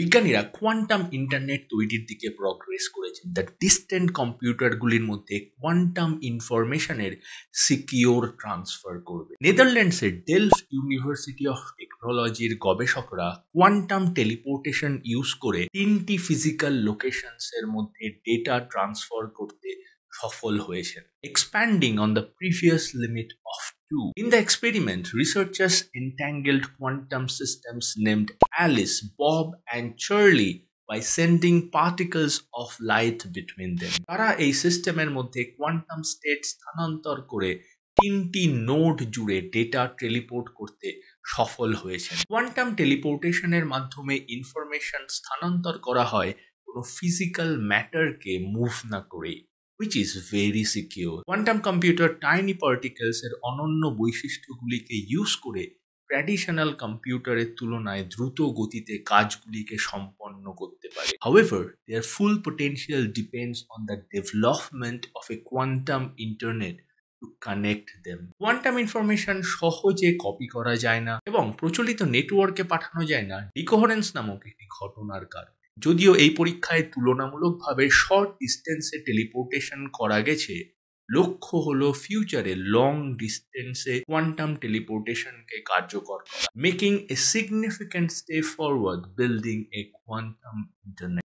বিজ্ঞানীরা quantum internet তৈরির দিকে প্রগ্রেস করেছেন দ্য ডিস্টেন্ট কম্পিউটারগুলির মধ্যে কোয়ান্টাম ইনফরমেশনের সিকিওর ট্রান্সফার করবে নেদারল্যান্ডসের ডেলফ ইউনিভার্সিটি অফ টেকনোলজির গবেষকরা কোয়ান্টাম টেলিপোর্টেশন ইউজ করে তিনটি ফিজিক্যাল লোকেশনসের মধ্যে ডেটা ট্রান্সফার করতে সফল হয়েছেন expanding on the previous limit 2. In the experiment, researchers entangled quantum systems named Alice, Bob, and Charlie by sending particles of light between them তারা এই সিস্টেমের মধ্যে কোয়ান্টাম স্টেট স্থানান্তর করে তিনটি নোড জুড়ে ডেটা টেলিপোর্ট করতে সফল হয়েছেন কোয়ান্টাম টেলিপোর্টেশনের মাধ্যমে ইনফরমেশন স্থানান্তর করা হয় কোনো ফিজিক্যাল ম্যাটারকে মুভ না করে which is very secure. Quantum computer tiny particles এর অনন্য বৈশিষ্ট্যগুলিকে ইউজ করে ট্র্যাডিশনাল কম্পিউটারের তুলনায় দ্রুত গতিতে কাজগুলিকে সম্পন্ন করতে পারে however their full potential depends on the development of a quantum internet to connect them quantum information সহজে কপি করা যায় না এবং প্রচলিত নেটওয়ার্কে পাঠানো যায় না ডিকোহারেন্স নামক একটি ঘটনার কারণ যদিও এই পরীক্ষায় তুলনামূলকভাবে শর্ট ডিস্টেন্সে টেলিপোর্টেশন করা গেছে লক্ষ্য হল ফিউচারে লং ডিস্টেন্সে কোয়ান্টাম টেলিপোর্টেশনকে কার্যকর করা making a significant step forward building a quantum internet